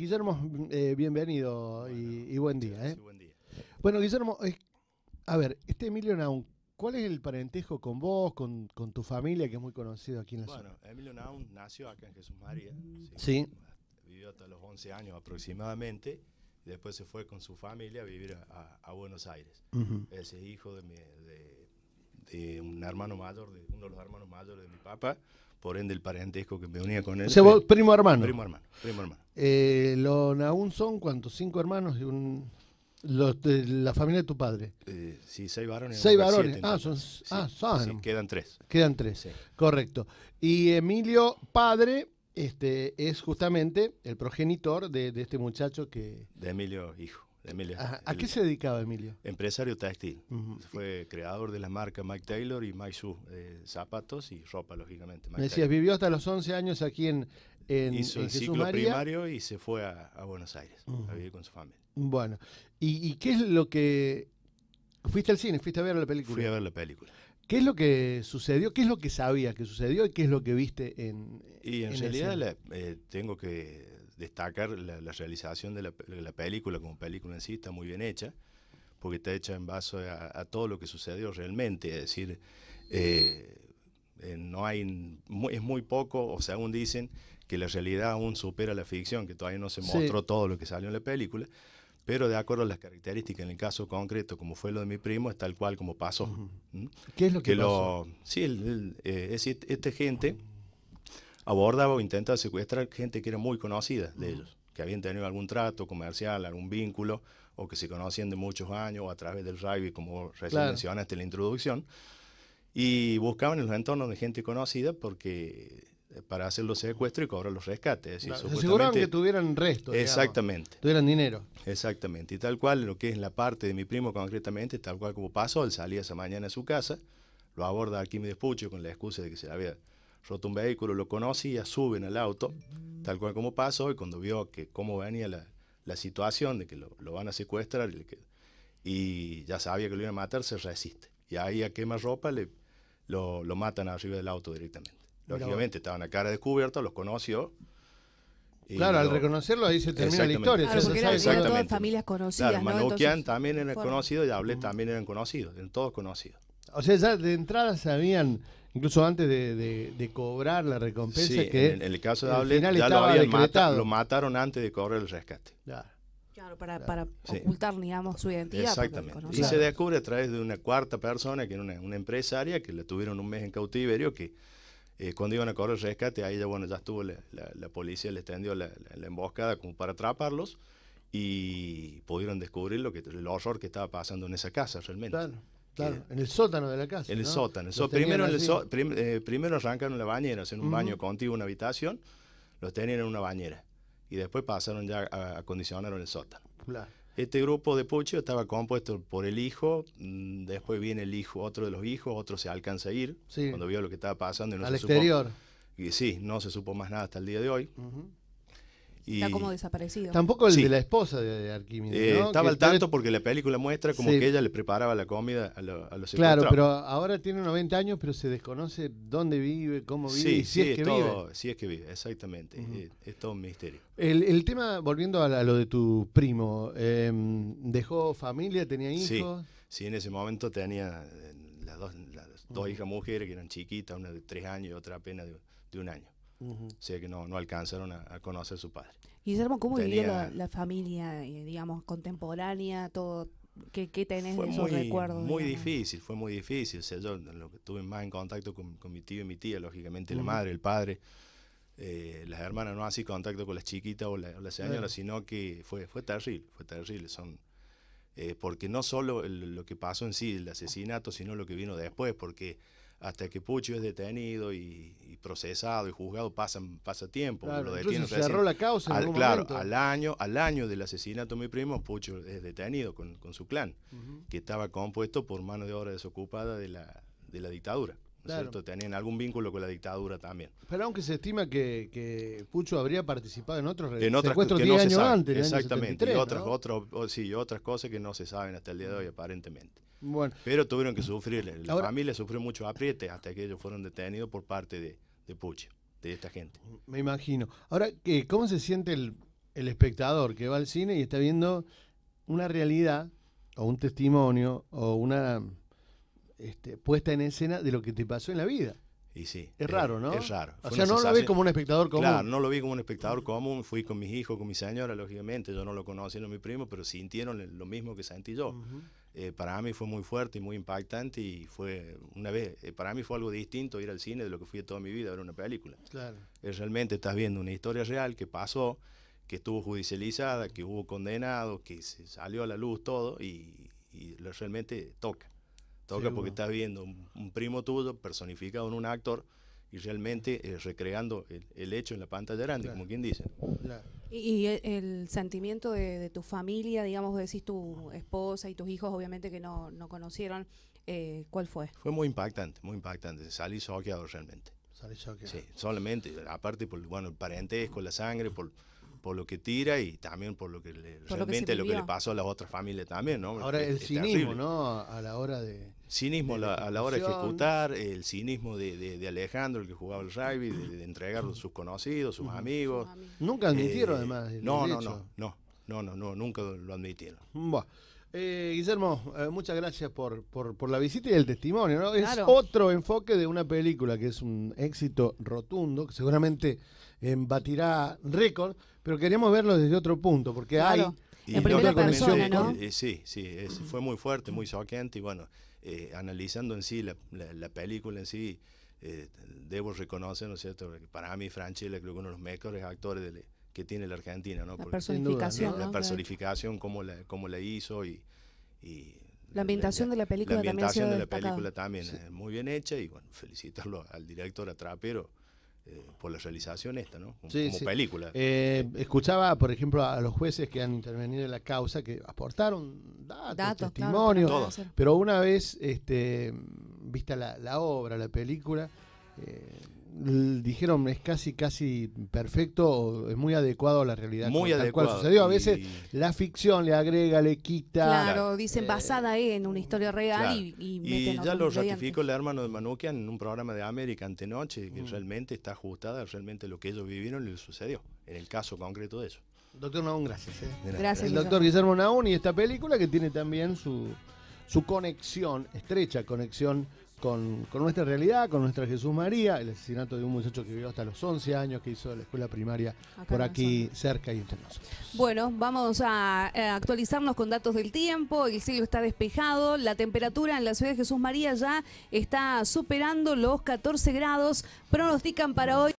Guillermo, eh, bienvenido y, buen día. ¿eh? buen día. Bueno, Guillermo, a ver, este Emilio Naun, ¿cuál es el parentesco con vos, con, tu familia, que es muy conocido aquí en la ciudad? Bueno, Emilio Naun nació acá en Jesús María. Sí. Vivió hasta los 11 años aproximadamente. después se fue con su familia a vivir a, Buenos Aires. Ese Es hijo de, de, un hermano mayor de, uno de los hermanos mayores de mi papá, por ende el parentesco que me unía con él. primo hermano. Primo hermano, primo hermano. Eh, los Naún son cuántos, cinco hermanos de un... de la familia de tu padre. Eh, sí, seis varones. Seis varones. ah, son, ah, quedan tres. Quedan tres. Correcto. Y Emilio, padre, este, es justamente el progenitor de este muchacho que... De Emilio, hijo. ¿A qué se dedicaba Emilio? Empresario textil. Fue creador de la marca Mike Taylor y Mike Sue, eh, zapatos y ropa, lógicamente. decías, vivió hasta los 11 años aquí en, en Hizo el ciclo primario y se fue a, Buenos Aires a vivir con su familia. Bueno, ¿Y, qué es lo que... Fuiste al cine, fuiste a ver la película. Fui a ver la película. ¿Qué es lo que sucedió? ¿Qué es lo que sabías que sucedió y qué es lo que viste en... Y en, realidad eh, tengo que destacar la, realización de la, película como película en sí, está muy bien hecha, porque está hecha en base a, todo lo que sucedió realmente, es decir, eh, eh, no hay, es muy poco, o sea, aún dicen que la realidad aún supera la ficción, que todavía no se mostró todo lo que salió en la película, pero de acuerdo a las características en el caso concreto, como fue lo de mi primo, es tal cual como pasó. ¿Qué es lo que, pasó? sí, el, eh, esta gente abordaba o intentaba secuestrar gente que era muy conocida de ellos, que habían tenido algún trato comercial, algún vínculo, o que se conocían de muchos años o a través del rugby, como recién mencionaste en la introducción. Y buscaban en los entornos de gente conocida porque eh, para hacer los secuestros y cobrar los rescates. que tuvieran resto. Exactamente. tuvieran dinero. Exactamente. Y tal cual, lo que es la parte de mi primo concretamente, tal cual como pasó, él salía esa mañana a su casa, lo aborda mi despucho con la excusa de que se la había roto un vehículo, lo conocía, suben al auto, tal cual como pasó, y cuando vio que cómo venía la, la situación de que lo, van a secuestrar y, ya sabía que lo iban a matar, se resiste. Y ahí a quema ropa le, lo, matan arriba del auto directamente. Lógicamente estaban a cara descubierta, los conoció. Claro, al reconocerlo ahí se termina la historia. Claro, porque eran, familias conocidas. Manuquian también eran conocidos y hablé también eran conocidos, eran todos conocidos. O sea, ya de entrada sabían incluso antes de, cobrar la recompensa. Sí, que en, el, caso de Ablet ya lo, mataron antes de cobrar el rescate. Claro. para, ocultar, digamos, su identidad. Exactamente. Y se descubre a través de una cuarta persona, que era una, empresaria, que la tuvieron un mes en cautiverio, que eh, cuando iban a cobrar el rescate, ahí ya, bueno, ya estuvo la, policía, les tendió la, emboscada como para atraparlos y pudieron descubrir lo que, el horror que estaba pasando en esa casa realmente. Claro, en el sótano de la casa. En el sótano. primero, eh, primero arrancaron la bañera, en un baño contigo, una habitación, los tenían en una bañera. Y después pasaron ya a acondicionaron el sótano. Este grupo de Pucho estaba compuesto por el hijo, mm, después viene el hijo, otro de los hijos, otro se alcanza a ir cuando vio lo que estaba pasando. no Al exterior. y sí, no se supo más nada hasta el día de hoy. Está como desaparecido. Tampoco el de la esposa de Arquímedes. Eh, estaba al tanto porque la película muestra como que ella le preparaba la comida a, los a los Claro, pero ahora tiene 90 años, pero se desconoce dónde vive, cómo vive, y si es, que vive. Sí, es que vive, exactamente. Eh, es, todo un misterio. El, tema, volviendo a, lo de tu primo, em, ¿dejó familia? ¿Tenía hijos? Sí, en ese momento tenía eh, las dos, dos hijas mujeres que eran chiquitas, una de tres años y otra apenas de un año. O sea que no, no alcanzaron a, conocer a su padre. Guillermo, ¿cómo vivía la, familia, eh, digamos, contemporánea, todo, ¿Qué, ¿Qué, tenés de esos muy, recuerdos? Muy difícil, fue muy difícil. yo lo que tuve más en contacto con, mi tío y mi tía, lógicamente, la madre, el padre. Eh, las hermanas no así contacto con las chiquitas o la, señoras sino que fue, fue terrible, fue terrible. Son, eh, porque no solo lo que pasó en sí, el asesinato, sino lo que vino después, porque hasta que Pucho es detenido y, procesado y juzgado pasan, pasa tiempo. lo cerró la causa. al, claro, al año, al año del asesinato de mi primo, Pucho es detenido con, su clan, que estaba compuesto por mano de obra desocupada de la, de la dictadura. cierto? Tenían algún vínculo con la dictadura también. Pero aunque se estima que, que Pucho habría participado en otros en otras, 10 años antes, Exactamente, y otras, sí, otras cosas que no se saben hasta el día de hoy aparentemente. Pero tuvieron que sufrir, la familia sufrió mucho apriete hasta que ellos fueron detenidos por parte de, de de esta gente. Me imagino. Ahora, ¿qué, ¿cómo se siente el, el espectador que va al cine y está viendo una realidad o un testimonio o una este, puesta en escena de lo que te pasó en la vida? sí. Es raro, ¿no? Es raro. o sea, no lo vi como un espectador común. Claro, no lo vi como un espectador común. Fui con mis hijos, con mi señora, lógicamente. Yo no lo conocí, no mi primo, pero sintieron lo mismo que sentí yo. Eh, para mí fue muy fuerte y muy impactante. Y fue una vez, eh, para mí fue algo distinto ir al cine de lo que fui toda mi vida, ver una película. Claro. realmente estás viendo una historia real que pasó, que estuvo judicializada, que hubo condenado, que se salió a la luz todo y realmente toca. Toca porque estás viendo un, primo tuyo personificado en un actor y realmente eh, recreando el, hecho en la pantalla grande, como quien dice. Y, el, sentimiento de, tu familia, digamos, decís tu esposa y tus hijos, obviamente que no, no conocieron, eh, ¿cuál fue? Fue muy impactante, muy impactante. Salí soqueado realmente. Salí Sí, solamente, aparte por bueno, el parentesco, la sangre, por por lo que tira y también por lo que realmente lo que, le pasó a las otras familias también, ¿no? Ahora el cinismo, ¿no? A la hora de cinismo a la hora de ejecutar, el cinismo de, de, Alejandro, el que jugaba el rugby, de, entregar sus conocidos, sus amigos. Nunca admitieron eh, además. No, no, no, no, no, no, nunca lo admitieron. Eh, Guillermo, eh, muchas gracias por, por, la visita y el testimonio. Es otro enfoque de una película que es un éxito rotundo, que seguramente batirá récord, pero queremos verlo desde otro punto, porque hay en primera persona, ¿no? Eh, eh, sí, sí, fue muy fuerte, muy choqueante y bueno, analizando en sí la, película en sí, debo reconocer, ¿no es cierto? Para mí, creo que uno de los mejores actores de la que tiene la Argentina, ¿no? La personificación. La, la personificación, cómo la, cómo hizo y, la ambientación de la película también. es muy bien hecha y bueno, felicitarlo al director, a eh, por la realización esta, ¿no? Como, película. Eh, escuchaba, por ejemplo, a los jueces que han intervenido en la causa que aportaron datos, testimonios, pero una vez este, vista la, obra, la película. Eh, dijeron es casi casi perfecto, es muy adecuado a la realidad. Muy adecuado. sucedió. A veces la ficción le agrega, le quita. Claro, dicen eh, basada en una historia real y, y, ya lo ratificó el hermano de Manukian en un programa de América antenoche, que mm. realmente está ajustada, realmente lo que ellos vivieron le sucedió, en el caso concreto de eso. Doctor Naun, gracias. Eh. Gracias. El doctor Guillermo Naun y esta película que tiene también su, su conexión, estrecha conexión con, nuestra realidad, con nuestra Jesús María, el asesinato de un muchacho que vivió hasta los 11 años, que hizo la escuela primaria por aquí cerca y entre nosotros. Bueno, vamos a, a eh, actualizarnos con datos del tiempo, el cielo está despejado, la temperatura en la ciudad de Jesús María ya está superando los 14 grados, pronostican para hoy.